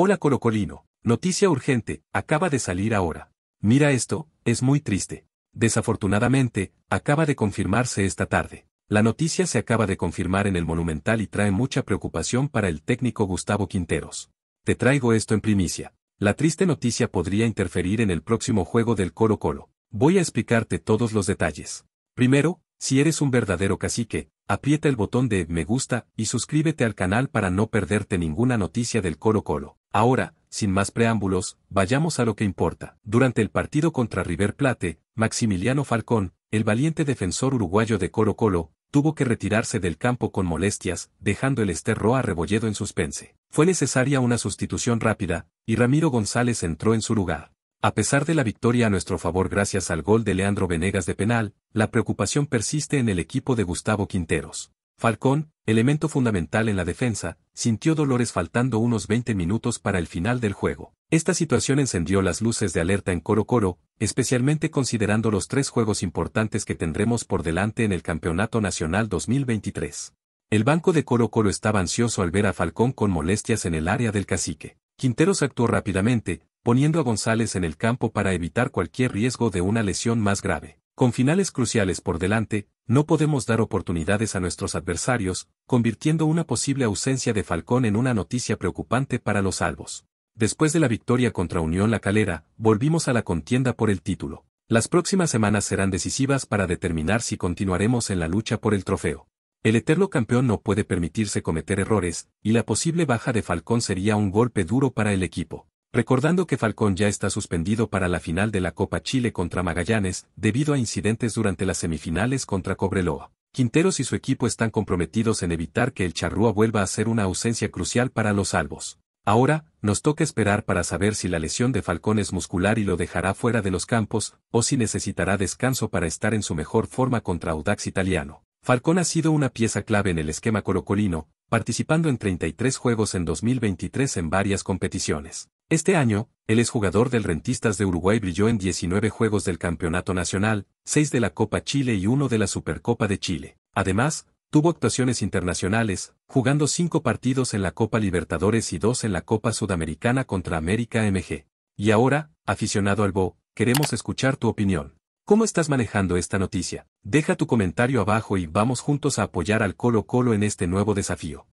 Hola Colino, noticia urgente, acaba de salir ahora. Mira esto, es muy triste. Desafortunadamente, acaba de confirmarse esta tarde. La noticia se acaba de confirmar en el Monumental y trae mucha preocupación para el técnico Gustavo Quinteros. Te traigo esto en primicia. La triste noticia podría interferir en el próximo juego del Colo Colo. Voy a explicarte todos los detalles. Primero, si eres un verdadero cacique, aprieta el botón de me gusta y suscríbete al canal para no perderte ninguna noticia del Coro Colo. Ahora, sin más preámbulos, vayamos a lo que importa. Durante el partido contra River Plate, Maximiliano Falcón, el valiente defensor uruguayo de Coro Colo, tuvo que retirarse del campo con molestias, dejando el esterro a Rebolledo en suspense. Fue necesaria una sustitución rápida, y Ramiro González entró en su lugar. A pesar de la victoria a nuestro favor gracias al gol de Leandro Venegas de penal, la preocupación persiste en el equipo de Gustavo Quinteros. Falcón, elemento fundamental en la defensa, sintió dolores faltando unos 20 minutos para el final del juego. Esta situación encendió las luces de alerta en Coro Coro, especialmente considerando los tres juegos importantes que tendremos por delante en el Campeonato Nacional 2023. El banco de Coro Coro estaba ansioso al ver a Falcón con molestias en el área del cacique. Quinteros actuó rápidamente, poniendo a González en el campo para evitar cualquier riesgo de una lesión más grave. Con finales cruciales por delante, no podemos dar oportunidades a nuestros adversarios, convirtiendo una posible ausencia de Falcón en una noticia preocupante para los salvos. Después de la victoria contra Unión La Calera, volvimos a la contienda por el título. Las próximas semanas serán decisivas para determinar si continuaremos en la lucha por el trofeo. El eterno campeón no puede permitirse cometer errores, y la posible baja de Falcón sería un golpe duro para el equipo. Recordando que Falcón ya está suspendido para la final de la Copa Chile contra Magallanes, debido a incidentes durante las semifinales contra Cobreloa. Quinteros y su equipo están comprometidos en evitar que el charrúa vuelva a ser una ausencia crucial para los salvos. Ahora, nos toca esperar para saber si la lesión de Falcón es muscular y lo dejará fuera de los campos, o si necesitará descanso para estar en su mejor forma contra Audax italiano. Falcón ha sido una pieza clave en el esquema colocolino, participando en 33 juegos en 2023 en varias competiciones. Este año, el exjugador del Rentistas de Uruguay brilló en 19 juegos del Campeonato Nacional, 6 de la Copa Chile y 1 de la Supercopa de Chile. Además, tuvo actuaciones internacionales, jugando 5 partidos en la Copa Libertadores y 2 en la Copa Sudamericana contra América MG. Y ahora, aficionado al Bo, queremos escuchar tu opinión. ¿Cómo estás manejando esta noticia? Deja tu comentario abajo y vamos juntos a apoyar al Colo Colo en este nuevo desafío.